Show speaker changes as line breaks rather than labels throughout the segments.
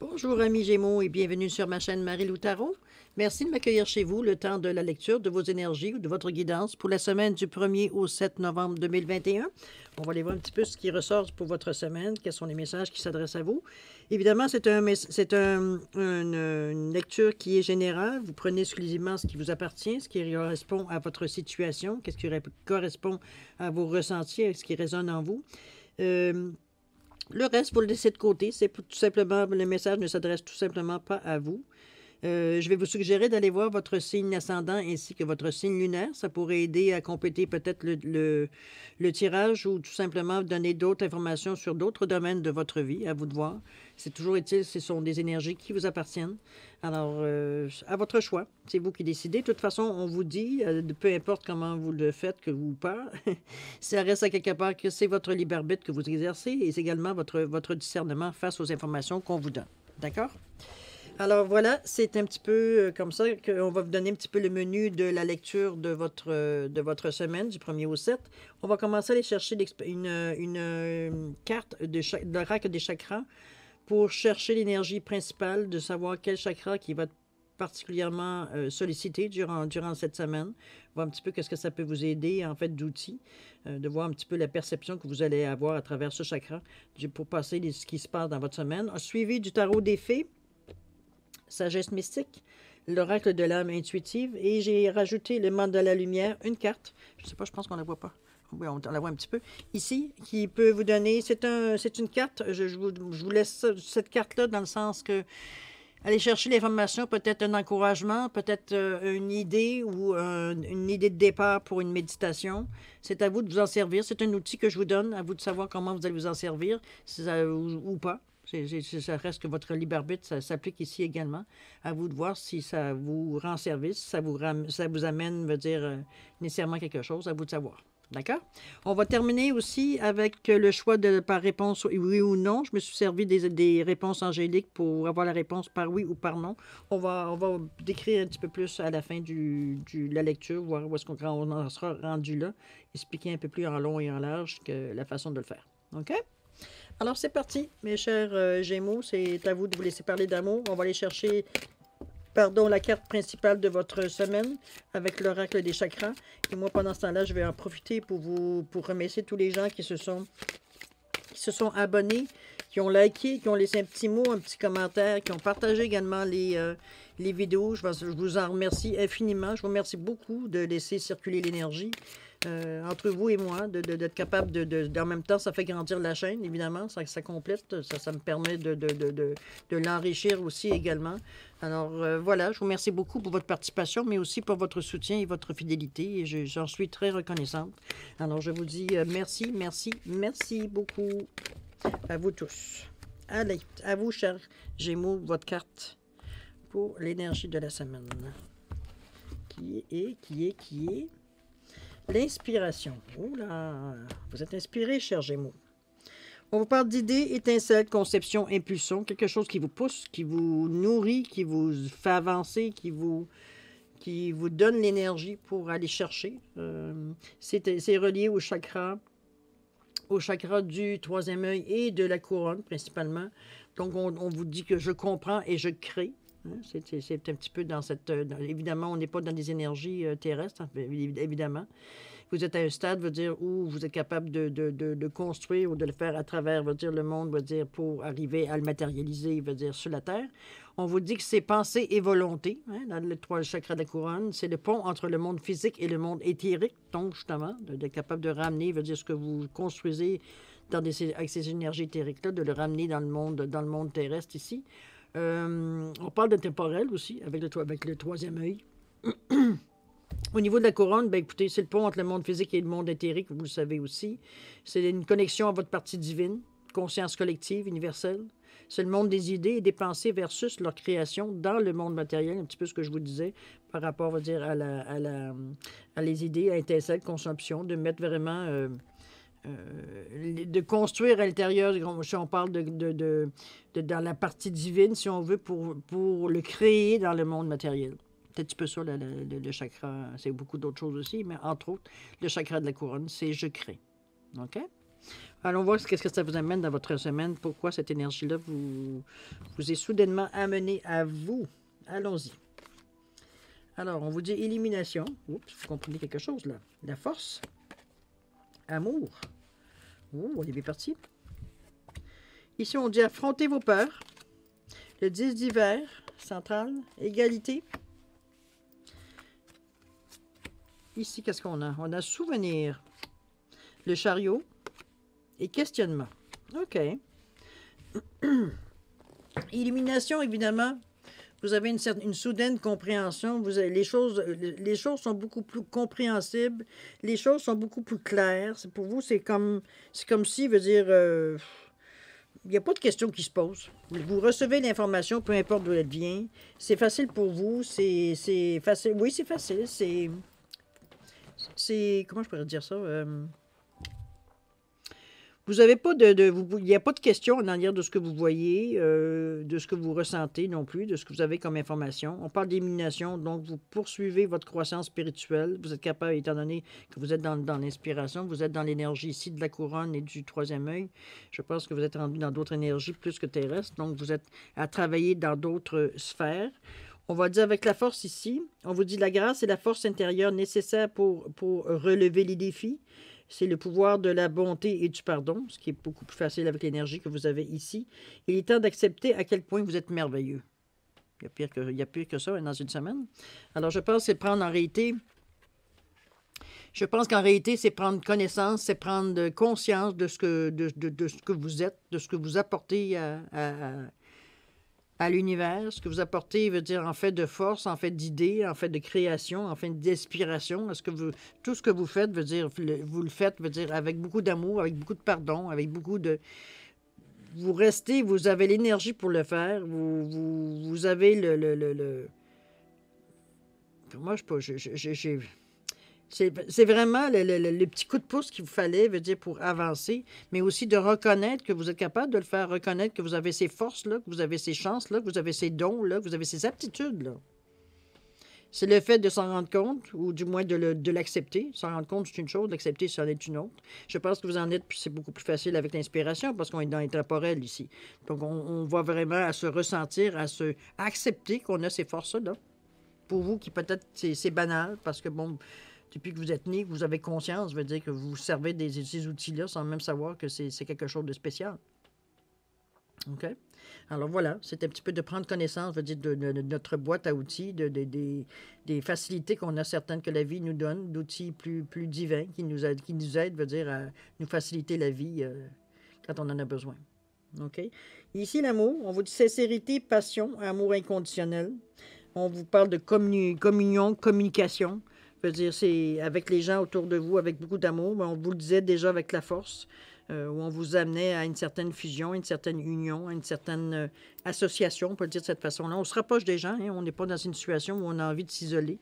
Bonjour amis Gémeaux et bienvenue sur ma chaîne Marie-Lou Merci de m'accueillir chez vous le temps de la lecture de vos énergies ou de votre guidance pour la semaine du 1er au 7 novembre 2021. On va aller voir un petit peu ce qui ressort pour votre semaine, quels sont les messages qui s'adressent à vous. Évidemment, c'est un, un, une, lecture qui est générale. Vous prenez exclusivement ce qui vous appartient, ce qui correspond à votre situation, ce qui correspond à vos ressentis, ce qui résonne en vous. Euh, le reste, vous le laissez de côté. C'est tout simplement, le message ne s'adresse tout simplement pas à vous. Euh, je vais vous suggérer d'aller voir votre signe ascendant ainsi que votre signe lunaire. Ça pourrait aider à compléter peut-être le, tirage ou tout simplement donner d'autres informations sur d'autres domaines de votre vie, à vous de voir. C'est toujours utile, ce sont des énergies qui vous appartiennent. Alors, euh, à votre choix, c'est vous qui décidez. De toute façon, on vous dit, euh, peu importe comment vous le faites, que vous ou pas, ça reste à quelque part que c'est votre libre arbitre que vous exercez et également votre, votre discernement face aux informations qu'on vous donne. D'accord? Alors voilà, c'est un petit peu euh, comme ça qu'on va vous donner un petit peu le menu de la lecture de votre, euh, de votre semaine, du 1er au 7. On va commencer à aller chercher une, euh, carte de, des chakras pour chercher l'énergie principale, de savoir quel chakra qui va être particulièrement sollicité durant, durant cette semaine, voir un petit peu qu'est-ce que ça peut vous aider en fait d'outils, de voir un petit peu la perception que vous allez avoir à travers ce chakra pour passer les, ce qui se passe dans votre semaine. Suivi du tarot des fées, sagesse mystique, l'oracle de l'âme intuitive, et j'ai rajouté le mandala de la lumière, une carte. Je ne sais pas, je pense qu'on ne la voit pas. on la voit un petit peu. Ici, qui peut vous donner, c'est un, une carte, je, je, vous, laisse cette carte-là dans le sens que aller chercher l'information, peut-être un encouragement, peut-être euh, une idée ou une idée de départ pour une méditation. C'est à vous de vous en servir. C'est un outil que je vous donne, à vous de savoir comment vous allez vous en servir ou pas ça reste que votre libre arbitre ça, s'applique ici également. À vous de voir si ça vous rend service, ça vous, ça vous amène, veut dire, euh, nécessairement quelque chose, à vous de savoir. D'accord? On va terminer aussi avec le choix de par réponse oui ou non. Je me suis servi des, des réponses angéliques pour avoir la réponse par oui ou par non. On va, on va décrire un petit peu plus à la fin de du, la lecture, voir où est-ce qu'on on en sera rendu là, expliquer un peu plus en long et en large que la façon de le faire. OK? Alors c'est parti, mes chers euh, Gémeaux, c'est à vous de vous laisser parler d'amour. On va aller chercher, pardon, la carte principale de votre semaine avec l'oracle des chakras. Et moi, pendant ce temps-là, je vais en profiter pour vous pour remercier tous les gens qui se sont qui se sont abonnés, qui ont liké, qui ont laissé un petit mot, un petit commentaire, qui ont partagé également les, euh, vidéos. je vous en remercie infiniment. Je vous remercie beaucoup de laisser circuler l'énergie. Euh, entre vous et moi, hein, d'être de, capable de, de, En même temps, ça fait grandir la chaîne, évidemment, ça, ça complète, ça, ça me permet de, de l'enrichir aussi également. Alors euh, voilà, je vous remercie beaucoup pour votre participation, mais aussi pour votre soutien et votre fidélité. Et j'en suis très reconnaissante. Alors je vous dis euh, merci, merci, merci beaucoup à vous tous. Allez, à vous, chers Gémeaux, votre carte pour l'énergie de la semaine. Qui est, qui est, qui est... L'inspiration. Oula, vous êtes inspiré, cher Gémeaux. On vous parle d'idées, étincelles, conceptions, impulsion, quelque chose qui vous pousse, qui vous nourrit, qui vous fait avancer, qui vous, donne l'énergie pour aller chercher. Euh, c'est relié au chakra, du troisième œil et de la couronne principalement. Donc, on vous dit que je comprends et je crée. Hein, c'est un petit peu dans cette... Euh, évidemment, on n'est pas dans des énergies euh, terrestres, hein, évidemment. Vous êtes à un stade, veut dire, où vous êtes capable de, construire ou de le faire à travers, veut dire, le monde, veut dire, pour arriver à le matérialiser, veut dire, sur la Terre. On vous dit que c'est pensée et volonté, hein, dans les trois chakras de la couronne. C'est le pont entre le monde physique et le monde éthérique, donc, justement, d'être capable de ramener, veut dire, ce que vous construisez dans avec ces énergies éthériques-là, de le ramener dans le monde, dans le monde terrestre ici. Euh, on parle de temporel aussi, avec le, troisième œil. Au niveau de la couronne, ben écoutez, c'est le pont entre le monde physique et le monde éthérique, vous le savez aussi. C'est une connexion à votre partie divine, conscience collective, universelle. C'est le monde des idées et des pensées versus leur création dans le monde matériel, un petit peu ce que je vous disais par rapport, on va dire, à, la, à, les idées, à la consomption, de mettre vraiment... Euh, euh, de construire à l'intérieur, si on parle de, de, de, dans la partie divine, si on veut, pour, pour le créer dans le monde matériel. Peut-être un petit peu ça, le, chakra. C'est beaucoup d'autres choses aussi, mais entre autres, le chakra de la couronne, c'est je crée. OK? Allons voir ce que ça vous amène dans votre semaine, pourquoi cette énergie-là vous, vous est soudainement amenée à vous. Allons-y. Alors, on vous dit élimination. Oups, vous comprenez quelque chose là. La force. Amour on oh, est parti. Ici, on dit affronter vos peurs. Le 10 d'hiver, central, égalité. Ici, qu'est-ce qu'on a? On a souvenir, le chariot et questionnement. OK. Illumination, évidemment, vous avez une, certaine, une soudaine compréhension. Vous les, choses, les choses sont beaucoup plus compréhensibles. Les choses sont beaucoup plus claires. Pour vous, c'est comme, comme si, veut dire, il euh, n'y a pas de questions qui se posent. Vous recevez l'information, peu importe d'où elle vient. C'est facile pour vous. C'est facile. Oui, c'est facile. C'est. C'est. Comment je pourrais dire ça? Euh, vous avez pas de, il n'y a pas de question en arrière de ce que vous voyez, euh, de ce que vous ressentez non plus, de ce que vous avez comme information. On parle d'élimination, donc vous poursuivez votre croissance spirituelle. Vous êtes capable, étant donné que vous êtes dans, l'inspiration, vous êtes dans l'énergie ici de la couronne et du troisième œil. Je pense que vous êtes rendu dans d'autres énergies plus que terrestres, donc vous êtes à travailler dans d'autres sphères. On va dire avec la force ici, on vous dit la grâce et la force intérieure nécessaire pour, pour relever les défis c'est le pouvoir de la bonté et du pardon, ce qui est beaucoup plus facile avec l'énergie que vous avez ici. Il est temps d'accepter à quel point vous êtes merveilleux. Il y a pire que, ça hein, dans une semaine. Alors, je pense que c'est prendre en réalité je pense qu'en réalité, c'est prendre connaissance, c'est prendre conscience de ce, que, vous êtes, de ce que vous apportez à, à l'univers. Ce que vous apportez veut dire en fait de force, en fait d'idées, en fait de création, en fait d'inspiration. Est-ce que vous, tout ce que vous faites veut dire, vous le faites veut dire avec beaucoup d'amour, avec beaucoup de pardon, avec beaucoup de. Vous restez, vous avez l'énergie pour le faire. Vous, avez le, le, Moi, je, sais pas, j'ai... C'est vraiment le, petits coups petit coup de pouce qu'il vous fallait, veut dire, pour avancer, mais aussi de reconnaître que vous êtes capable de le faire reconnaître, que vous avez ces forces-là, que vous avez ces chances-là, que vous avez ces dons-là, que vous avez ces aptitudes-là. C'est le fait de s'en rendre compte, ou du moins de l'accepter. s'en rendre compte, c'est une chose, l'accepter, c'en est une autre. Je pense que vous en êtes, puis c'est beaucoup plus facile avec l'inspiration, parce qu'on est dans l'intemporel ici. Donc, on, va voit vraiment à se ressentir, à se accepter qu'on a ces forces-là. Pour vous, qui peut-être, c'est banal, parce que, bon, depuis que vous êtes né, vous avez conscience, je veux dire que vous servez de ces outils-là sans même savoir que c'est quelque chose de spécial. OK? Alors voilà, c'est un petit peu de prendre connaissance, je veux dire, de, notre boîte à outils, de, des facilités qu'on a certaines que la vie nous donne, d'outils plus, plus divins qui nous aident, qui nous aident, je veux dire, à nous faciliter la vie euh, quand on en a besoin. OK? Ici, l'amour, on vous dit sincérité, passion, amour inconditionnel. On vous parle de communion, communication dire, c'est avec les gens autour de vous, avec beaucoup d'amour. On vous le disait déjà avec la force, euh, où on vous amenait à une certaine fusion, une certaine union, une certaine euh, association, on peut le dire de cette façon-là. On se rapproche des gens, hein, on n'est pas dans une situation où on a envie de s'isoler.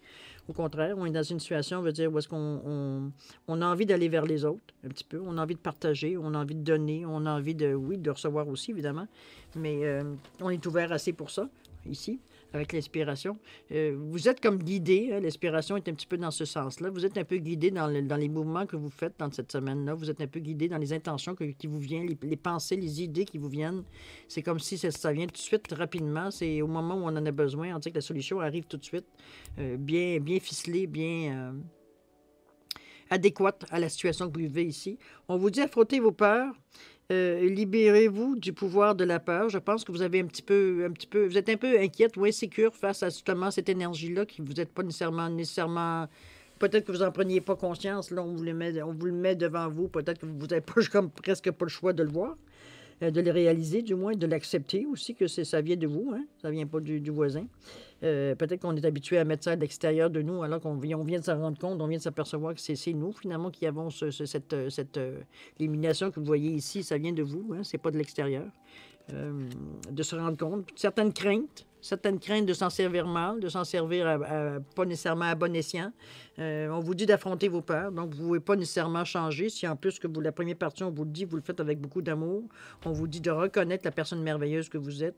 Au contraire, on est dans une situation, on veut dire, où est-ce qu'on on, a envie d'aller vers les autres, un petit peu. On a envie de partager, on a envie de donner, on a envie de, oui, de recevoir aussi, évidemment. Mais euh, on est ouvert assez pour ça, ici avec l'inspiration. Euh, vous êtes comme guidé, hein, l'inspiration est un petit peu dans ce sens-là. Vous êtes un peu guidé dans, les mouvements que vous faites dans cette semaine-là. Vous êtes un peu guidé dans les intentions qui vous viennent, les, pensées, les idées qui vous viennent. C'est comme si ça, vient tout de suite, rapidement. C'est au moment où on en a besoin. On dit que la solution arrive tout de suite, euh, bien, bien ficelée, bien... Euh, adéquate à la situation que vous vivez ici. On vous dit frotter vos peurs, euh, libérez-vous du pouvoir de la peur. Je pense que vous avez un petit peu, un petit peu, vous êtes un peu inquiète ou insécure face à justement cette énergie-là qui vous êtes pas nécessairement, nécessairement. Peut-être que vous n'en preniez pas conscience. Là, on vous le met, on vous le met devant vous. Peut-être que vous n'avez pas, comme presque pas le choix de le voir, euh, de le réaliser, du moins, de l'accepter aussi que ça vient de vous. Hein? Ça vient pas du voisin. Euh, peut-être qu'on est habitué à mettre ça à l'extérieur de nous, alors qu'on on vient de s'en rendre compte, on vient de s'apercevoir que c'est nous, finalement, qui avons cette, euh, euh, élimination que vous voyez ici. Ça vient de vous, hein, c'est pas de l'extérieur. de se rendre compte. Certaines craintes, certaines craintes de s'en servir mal, de s'en servir pas nécessairement à bon escient. Euh, on vous dit d'affronter vos peurs, donc vous ne pouvez pas nécessairement changer. Si en plus que vous, la première partie, on vous le dit, vous le faites avec beaucoup d'amour, on vous dit de reconnaître la personne merveilleuse que vous êtes,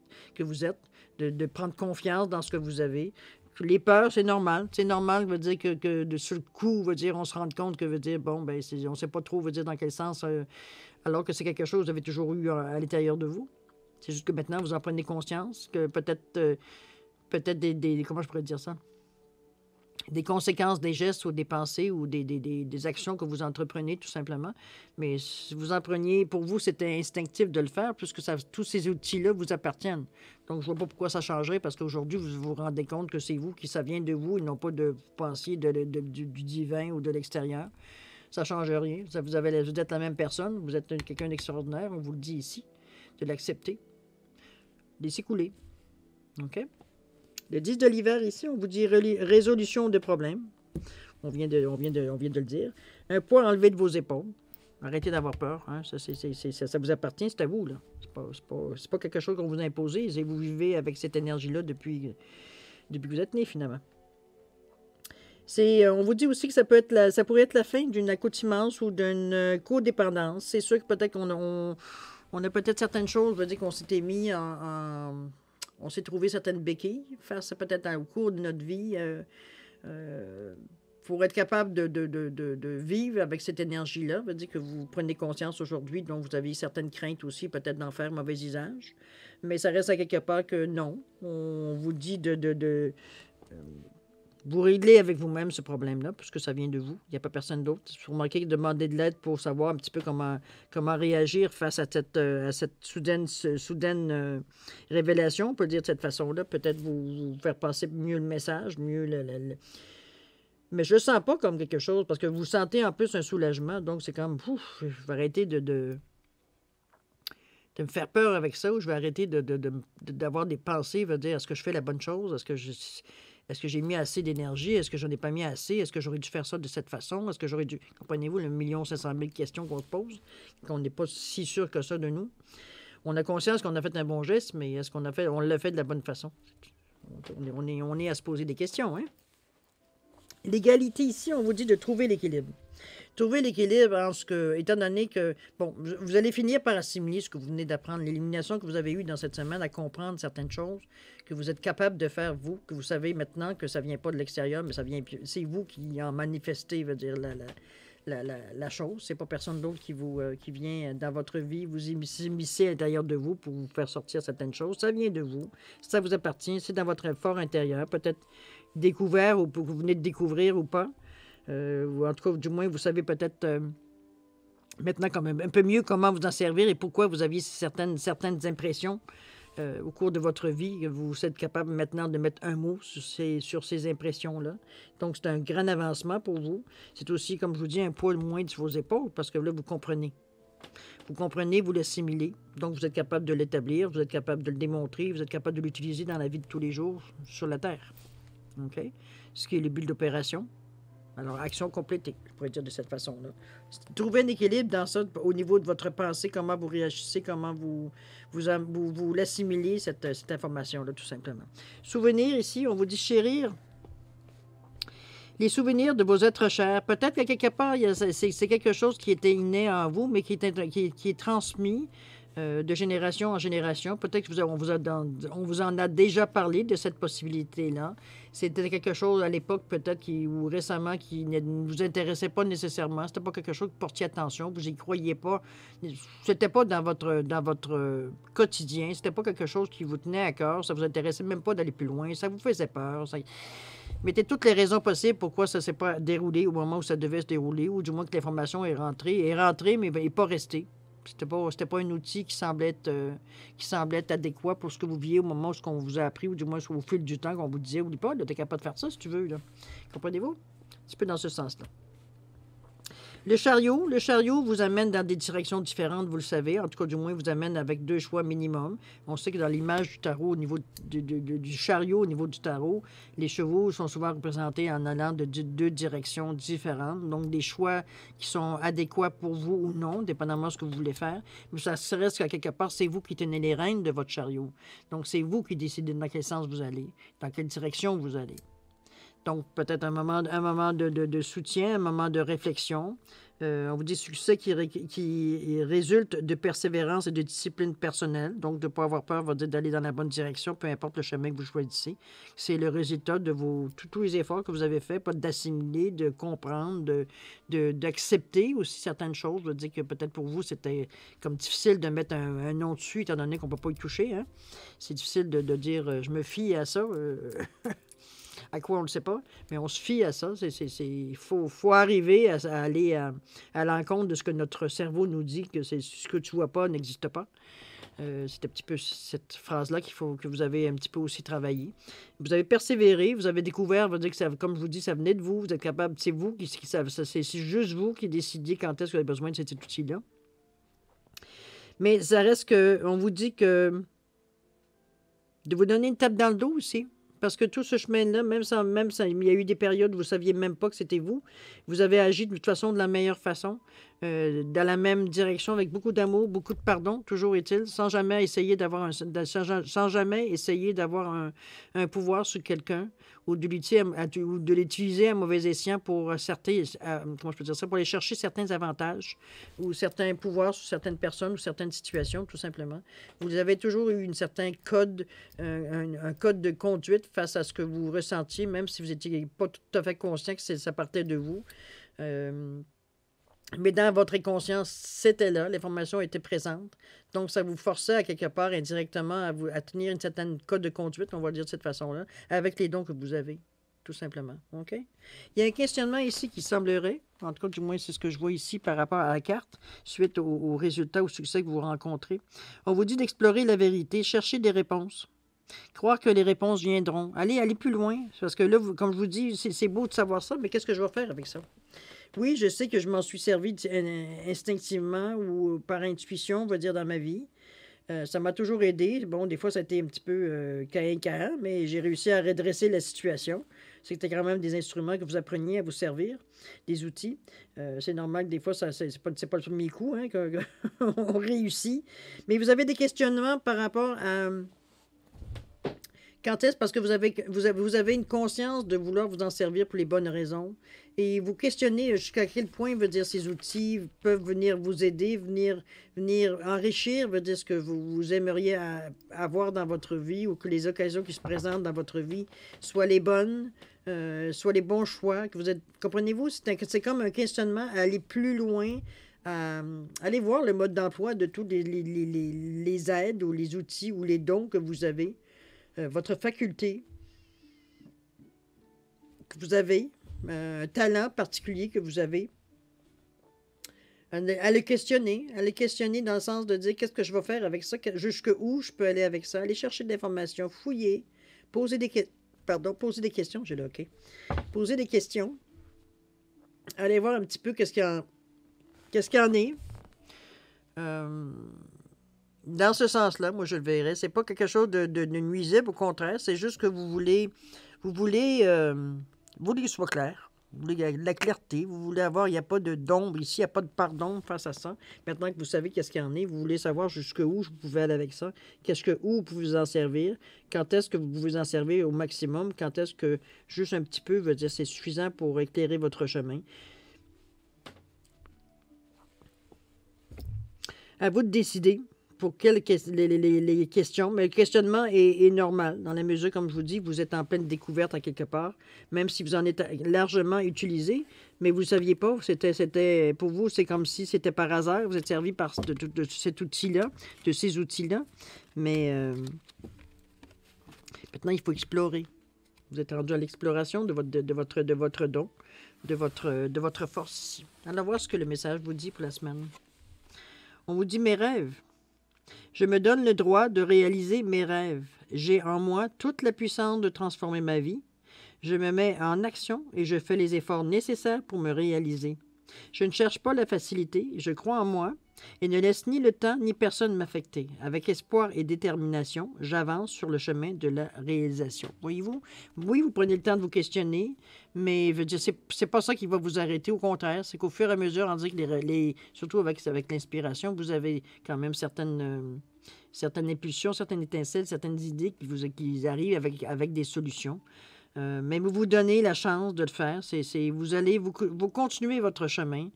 de, prendre confiance dans ce que vous avez, les peurs, c'est normal. C'est normal, veut dire que, de, sur le coup, veut dire, on se rend compte que veut dire, bon, ben, on ne sait pas trop, veut dire, dans quel sens, euh, alors que c'est quelque chose que vous avez toujours eu euh, à l'intérieur de vous. C'est juste que maintenant, vous en prenez conscience, que peut-être euh, peut-être des, Comment je pourrais dire ça? Des conséquences des gestes ou des pensées ou des, actions que vous entreprenez, tout simplement. Mais si vous en preniez, pour vous, c'était instinctif de le faire, puisque ça, tous ces outils-là vous appartiennent. Donc, je vois pas pourquoi ça changerait, parce qu'aujourd'hui, vous vous rendez compte que c'est vous, qui ça vient de vous, et non pas de penser de, du, divin ou de l'extérieur ça ne change rien. vous, avez, vous êtes la même personne, vous êtes quelqu'un d'extraordinaire, on vous le dit ici, de l'accepter. Laissez couler. OK? Le 10 de l'hiver, ici, on vous dit résolution de problèmes. On vient de, vient on vient de le dire. Un poids enlevé de vos épaules. Arrêtez d'avoir peur. Hein. Ça, vous appartient, c'est à vous. Ce n'est pas, quelque chose qu'on vous a imposé. Vous vivez avec cette énergie-là depuis, depuis que vous êtes né, finalement. Euh, on vous dit aussi que ça, peut être ça pourrait être la fin d'une accoutumance ou d'une euh, codépendance. C'est sûr que peut-être qu'on on a peut-être certaines choses, veut dire qu'on s'était mis en, on s'est trouvé certaines béquilles, faire ça peut-être au cours de notre vie, euh, euh, pour être capable de, vivre avec cette énergie-là. veut dire que vous prenez conscience aujourd'hui, donc vous avez certaines craintes aussi, peut-être d'en faire mauvais usage. Mais ça reste à quelque part que non. On vous dit de. Euh, vous réglez avec vous-même ce problème-là, puisque ça vient de vous. Il n'y a pas personne d'autre. Vous remarquez que demander de l'aide pour savoir un petit peu comment, comment réagir face à cette, euh, à cette soudaine, soudaine euh, révélation, on peut dire de cette façon-là, peut-être vous, faire passer mieux le message, mieux le, Mais je ne le sens pas comme quelque chose, parce que vous sentez en plus un soulagement, donc c'est comme, ouf, je vais arrêter de, me faire peur avec ça ou je vais arrêter d'avoir de, de, des pensées, veut dire est-ce que je fais la bonne chose? Est-ce que je. Est-ce que j'ai mis assez d'énergie? Est-ce que je ai pas mis assez? Est-ce que j'aurais dû faire ça de cette façon? Est-ce que j'aurais dû... Comprenez-vous le million cinq cent mille questions qu'on se pose, qu'on n'est pas si sûr que ça de nous. On a conscience qu'on a fait un bon geste, mais est-ce qu'on a fait... On l'a fait de la bonne façon? On est, on est à se poser des questions, hein? L'égalité ici, on vous dit de trouver l'équilibre trouver l'équilibre en ce que, étant donné que, bon, vous allez finir par assimiler ce que vous venez d'apprendre, l'élimination que vous avez eue dans cette semaine, à comprendre certaines choses que vous êtes capable de faire vous, que vous savez maintenant que ça vient pas de l'extérieur, mais ça vient, c'est vous qui en manifestez, veut dire, la, la la, la, chose. C'est pas personne d'autre qui euh, qui vient dans votre vie vous immiscer à l'intérieur de vous pour vous faire sortir certaines choses. Ça vient de vous. Ça vous appartient. C'est dans votre effort intérieur. Peut-être découvert ou que vous venez de découvrir ou pas. Euh, ou en tout cas, du moins, vous savez peut-être euh, maintenant quand même un peu mieux comment vous en servir et pourquoi vous aviez certaines, certaines impressions euh, au cours de votre vie. Vous êtes capable maintenant de mettre un mot sur ces, sur ces impressions-là. Donc, c'est un grand avancement pour vous. C'est aussi, comme je vous dis, un poids moins sur vos épaules parce que là, vous comprenez. Vous comprenez, vous l'assimilez. Donc, vous êtes capable de l'établir, vous êtes capable de le démontrer, vous êtes capable de l'utiliser dans la vie de tous les jours sur la Terre. OK? Ce qui est le but d'opération. Alors, action complétée, je pourrais dire de cette façon-là. Trouvez un équilibre dans ça au niveau de votre pensée, comment vous réagissez, comment vous, vous, vous, vous l'assimilez, cette, cette information-là, tout simplement. Souvenir, ici, on vous dit chérir les souvenirs de vos êtres chers. Peut-être qu'à quelque part, c'est quelque chose qui était inné en vous, mais qui est, qui est transmis euh, de génération en génération. Peut-être que vous, vous vous en a déjà parlé de cette possibilité-là. C'était quelque chose à l'époque, peut-être, ou récemment, qui ne vous intéressait pas nécessairement. C'était pas quelque chose qui portait attention. Vous y croyez pas. C'était pas dans votre, dans votre quotidien. C'était pas quelque chose qui vous tenait à cœur. Ça vous intéressait même pas d'aller plus loin. Ça vous faisait peur. Ça... Mettez toutes les raisons possibles pourquoi ça s'est pas déroulé au moment où ça devait se dérouler, ou du moins que l'information est rentrée, est rentrée, mais n'est pas restée. C'était pas, pas un outil qui semblait, être, euh, qui semblait être adéquat pour ce que vous viviez au moment où ce qu'on vous a appris, ou du moins au fil du temps qu'on vous disait, du pas, es capable de faire ça si tu veux. Comprenez-vous? Un petit peu dans ce sens-là. Le chariot, le chariot vous amène dans des directions différentes, vous le savez. En tout cas, du moins, vous amène avec deux choix minimum. On sait que dans l'image du tarot, au niveau du, chariot, au niveau du tarot, les chevaux sont souvent représentés en allant de deux directions différentes. Donc, des choix qui sont adéquats pour vous ou non, dépendamment de ce que vous voulez faire. Mais ça serait ce qu'à quelque part, c'est vous qui tenez les rênes de votre chariot. Donc, c'est vous qui décidez dans quel sens vous allez, dans quelle direction vous allez. Donc, peut-être un moment, un moment de, soutien, un moment de réflexion. Euh, on vous dit succès qui, qui, résulte de persévérance et de discipline personnelle. Donc, de ne pas avoir peur d'aller dans la bonne direction, peu importe le chemin que vous choisissez. C'est le résultat de vos, tous les efforts que vous avez faits, pas d'assimiler, de comprendre, d'accepter aussi certaines choses. Je veux dire que peut-être pour vous, c'était comme difficile de mettre un, nom dessus, étant donné qu'on ne peut pas y toucher. Hein. C'est difficile de, dire euh, je me fie à ça. Euh. À quoi on ne le sait pas, mais on se fie à ça. Il faut, arriver à, aller à, l'encontre de ce que notre cerveau nous dit, que ce que tu vois pas n'existe pas. Euh, c'est un petit peu cette phrase-là qu'il faut que vous avez un petit peu aussi travaillé. Vous avez persévéré, vous avez découvert, vous dire que ça, comme je vous dis, ça venait de vous, vous êtes capable, c'est vous qui, qui c'est juste vous qui décidiez quand est-ce que vous avez besoin de cet outil-là. Mais ça reste que, on vous dit que de vous donner une tape dans le dos aussi parce que tout ce chemin-là, même ça, même ça, il y a eu des périodes où vous ne saviez même pas que c'était vous, vous avez agi de toute façon de la meilleure façon. Euh, dans la même direction avec beaucoup d'amour, beaucoup de pardon, toujours est-il, sans jamais essayer d'avoir un, sans jamais essayer d'avoir un, pouvoir sur quelqu'un ou de l'utiliser à, mauvais escient pour certains, je peux dire ça, pour aller chercher certains avantages ou certains pouvoirs sur certaines personnes ou certaines situations, tout simplement. Vous avez toujours eu une certain code, un, code de conduite face à ce que vous ressentiez, même si vous n'étiez pas tout à fait conscient que ça partait de vous. Euh, mais dans votre conscience, c'était là, l'information était présente. Donc, ça vous forçait à quelque part indirectement à, vous, tenir une certaine code de conduite, on va le dire de cette façon-là, avec les dons que vous avez, tout simplement. OK? Il y a un questionnement ici qui semblerait, en tout cas, du moins, c'est ce que je vois ici par rapport à la carte, suite aux, résultats, au succès que vous rencontrez. On vous dit d'explorer la vérité, chercher des réponses. Croire que les réponses viendront. Allez, allez plus loin, parce que là, comme je vous dis, c'est beau de savoir ça, mais qu'est-ce que je vais faire avec ça? Oui, je sais que je m'en suis servi instinctivement ou euh, par intuition, on va dire, dans ma vie. Euh, ça m'a toujours aidé. Bon, des fois, ça a été un petit peu euh, caïn mais j'ai réussi à redresser la situation. C'était quand même des instruments que vous appreniez à vous servir, des outils. c'est normal que des fois, ça c'est pas, le premier coup hein, qu'on réussit. Mais vous avez des questionnements par rapport à quand est-ce parce que vous avez, vous, avez, vous avez une conscience de vouloir vous en servir pour les bonnes raisons et vous questionnez euh, jusqu'à quel point veut dire ces outils peuvent venir vous aider, venir, venir enrichir veut dire ce que vous, vous aimeriez avoir dans votre vie ou que les occasions qui se présentent dans votre vie soient les bonnes, euh, soient les bons choix. Que vous êtes, comprenez-vous, c'est comme un questionnement à aller plus loin euh, aller voir le mode d'emploi de tous les, les, les, aides ou les outils ou les dons que vous avez. Euh, votre faculté que vous avez, un talent particulier que vous avez, à questionner, à questionner dans le sens de dire qu'est-ce que je vais faire avec ça, jusqu'où je peux aller avec ça, aller chercher de l'information, fouiller, poser des questions. Pardon, poser des questions, j'ai OK. Poser des questions. Allez voir un petit peu qu'est-ce qu'il y, en... qu est. Euh, dans ce sens-là, moi, je le verrais. C'est pas quelque chose de, de, nuisible, au contraire. C'est juste que vous voulez, vous voulez, euh, vous voulez soit clair. Vous voulez de la clarté. Vous voulez avoir, il n'y a pas de d'ombre ici, il n'y a pas de pardon face à ça. Maintenant que vous savez qu'est-ce qu'il y en est, vous voulez savoir jusqu'où je pouvais aller avec ça, qu'est-ce que où vous pouvez vous en servir, quand est-ce que vous pouvez vous en servir au maximum, quand est-ce que juste un petit peu, veut dire, c'est suffisant pour éclairer votre chemin. À vous de décider pour quelles les, questions. Mais le questionnement est, normal, dans la mesure, comme je vous dis, vous êtes en pleine découverte à quelque part, même si vous en êtes largement utilisé, mais vous ne saviez pas. C'était, c'était, pour vous, c'est comme si c'était par hasard, vous êtes servi par de, cet outil-là, de ces outils-là. Mais euh, maintenant, il faut explorer. Vous êtes rendu à l'exploration de votre, de, votre, de votre don, de votre, de votre force. Allons voir ce que le message vous dit pour la semaine. On vous dit mes rêves. Je me donne le droit de réaliser mes rêves. J'ai en moi toute la puissance de transformer ma vie. Je me mets en action et je fais les efforts nécessaires pour me réaliser. Je ne cherche pas la facilité, je crois en moi et ne laisse ni le temps ni personne m'affecter. Avec espoir et détermination, j'avance sur le chemin de la réalisation. Voyez-vous, oui, vous prenez le temps de vous questionner, mais c'est pas ça qui va vous arrêter. Au contraire, c'est qu'au fur et à mesure, on dit les, surtout avec, l'inspiration, vous avez quand même certaines, euh, certaines impulsions, certaines étincelles, certaines idées qui vous arrivent avec des solutions. Euh, mais vous vous donnez la chance de le faire. C'est, vous allez vous, continuez votre chemin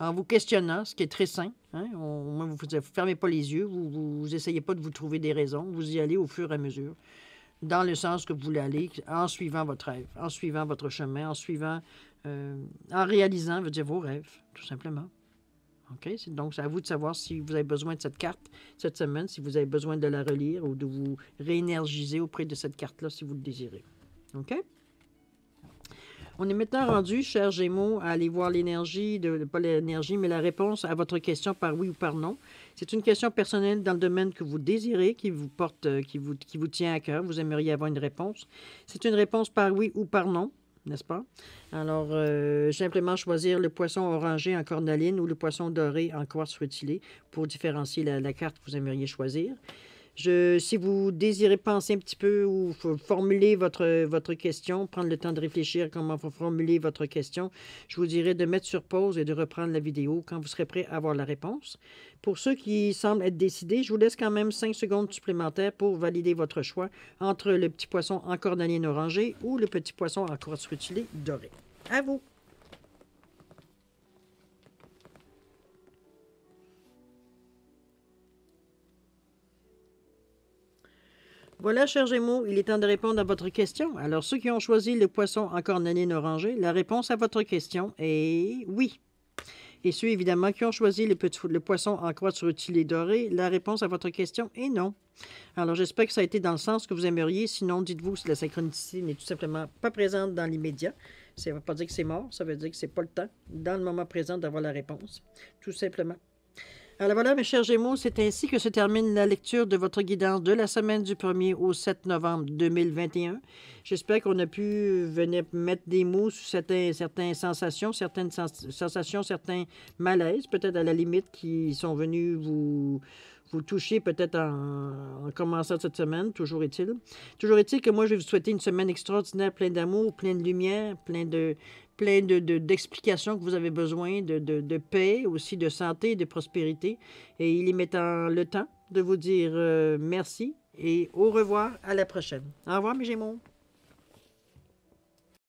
en vous questionnant, ce qui est très sain. Hein? moins, vous ne fermez pas les yeux, vous n'essayez pas de vous trouver des raisons, vous y allez au fur et à mesure, dans le sens que vous voulez aller, en suivant votre rêve, en suivant votre chemin, en suivant, euh, en réalisant, veut dire, vos rêves, tout simplement. OK? donc, c'est à vous de savoir si vous avez besoin de cette carte cette semaine, si vous avez besoin de la relire ou de vous réénergiser auprès de cette carte-là, si vous le désirez. OK? On est maintenant rendu, cher Gémeaux, à aller voir l'énergie, de, pas l'énergie, mais la réponse à votre question par oui ou par non. C'est une question personnelle dans le domaine que vous désirez, qui vous porte, euh, qui vous, qui vous tient à cœur. Vous aimeriez avoir une réponse. C'est une réponse par oui ou par non, n'est-ce pas? Alors, euh, simplement choisir le poisson orangé en cornaline ou le poisson doré en quartz rutilé pour différencier la carte que vous aimeriez choisir si vous désirez penser un petit peu ou formuler votre, votre question, prendre le temps de réfléchir comment vous formuler votre question, je vous dirais de mettre sur pause et de reprendre la vidéo quand vous serez prêt à avoir la réponse. Pour ceux qui semblent être décidés, je vous laisse quand même 5 secondes supplémentaires pour valider votre choix entre le petit poisson en cordaline orangé ou le petit poisson en croix rutilée doré À vous! Voilà, cher Gémeaux, il est temps de répondre à votre question. Alors, ceux qui ont choisi le poisson en corneline orangée, la réponse à votre question est oui. Et ceux, évidemment, qui ont choisi le, poisson en croix sur dorée, doré, la réponse à votre question est non. Alors, j'espère que ça a été dans le sens que vous aimeriez. Sinon, dites-vous si la synchronicité n'est tout simplement pas présente dans l'immédiat. Ça ne veut pas dire que c'est mort, ça veut dire que c'est pas le temps, dans le moment présent, d'avoir la réponse. Tout simplement. Alors voilà, mes chers Gémeaux, c'est ainsi que se termine la lecture de votre guidance de la semaine du 1er au 7 novembre 2021. J'espère qu'on a pu venir mettre des mots sur certaines sensations, certaines sensations, certains malaises, peut-être à la limite, qui sont venus vous, vous toucher peut-être en, en, commençant cette semaine, toujours est-il. Toujours est-il que moi, je vais vous souhaiter une semaine extraordinaire, pleine d'amour, pleine de lumière, pleine de, plein d'explications que vous avez besoin, de, de, paix, aussi de santé, de prospérité. Et il est mettant le temps de vous dire euh, merci et au revoir à la prochaine. Au revoir, mes Gémeaux.